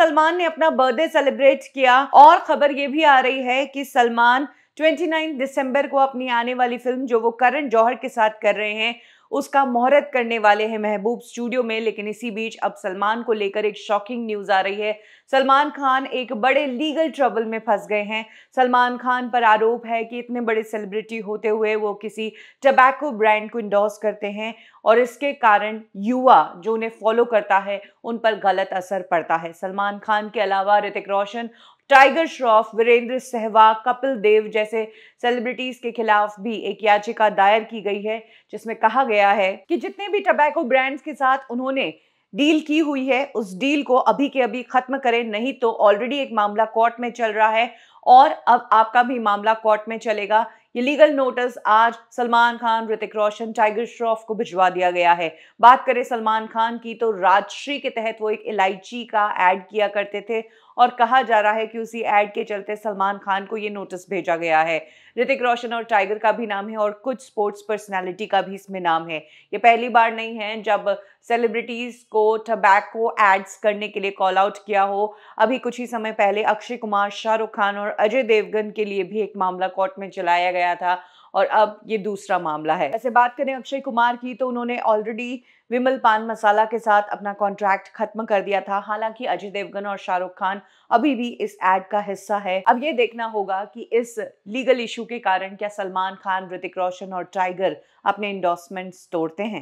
सलमान ने अपना birthday celebrate किया और खबर ये भी आ रही है कि सलमान 29 दिसंबर को अपनी आने वाली फिल्म जो वो करण जौहर के साथ कर रहे हैं उसका मुहरत करने वाले हैं महबूब स्टूडियो में लेकिन इसी बीच अब सलमान को लेकर एक शॉकिंग न्यूज़ आ रही है सलमान खान एक बड़े लीगल ट्रबल में फंस गए हैं सलमान खान पर आरोप है कि इतने बड़े सेलिब्रिटी होते हुए वो किसी टबैको ब्रांड को इंडोर्स करते हैं और इसके कारण युवा जो उन्हें फॉलो करता है उन पर गलत असर पड़ता है सलमान खान के अलावा ऋतिक रोशन टाइगर श्रॉफ वीरेंद्र सहवाग कपिल देव जैसे सेलिब्रिटीज के खिलाफ भी एक याचिका दायर की गई है जिसमें कहा गया है कि जितने भी टबैको ब्रांड्स के साथ उन्होंने डील की हुई है उस डील को अभी के अभी खत्म करें नहीं तो ऑलरेडी एक मामला कोर्ट में चल रहा है और अब आपका भी मामला कोर्ट में चलेगा ये लीगल नोटिस आज सलमान खान ऋतिक रोशन टाइगर श्रॉफ को भिजवा दिया गया है बात करें सलमान खान की तो राजश्री के तहत वो एक इलायची का ऐड किया करते थे और कहा जा रहा है कि उसी ऐड के चलते सलमान खान को ये नोटिस भेजा गया है ऋतिक रोशन और टाइगर का भी नाम है और कुछ स्पोर्ट्स पर्सनैलिटी का भी इसमें नाम है ये पहली बार नहीं है जब सेलिब्रिटीज़ को टबैको एड्स करने के लिए कॉल आउट किया हो अभी कुछ ही समय पहले अक्षय कुमार शाहरुख खान और अजय देवगन के लिए भी एक मामला कोर्ट में चलाया गया गया था और अब ये दूसरा मामला है ऐसे बात करें अक्षय कुमार की तो उन्होंने ऑलरेडी विमल पान मसाला के साथ अपना कॉन्ट्रैक्ट खत्म कर दिया था हालांकि अजय देवगन और शाहरुख खान अभी भी इस एड का हिस्सा है अब ये देखना होगा कि इस लीगल इशू के कारण क्या सलमान खान ऋतिक रोशन और टाइगर अपने इंडोसमेंट तोड़ते हैं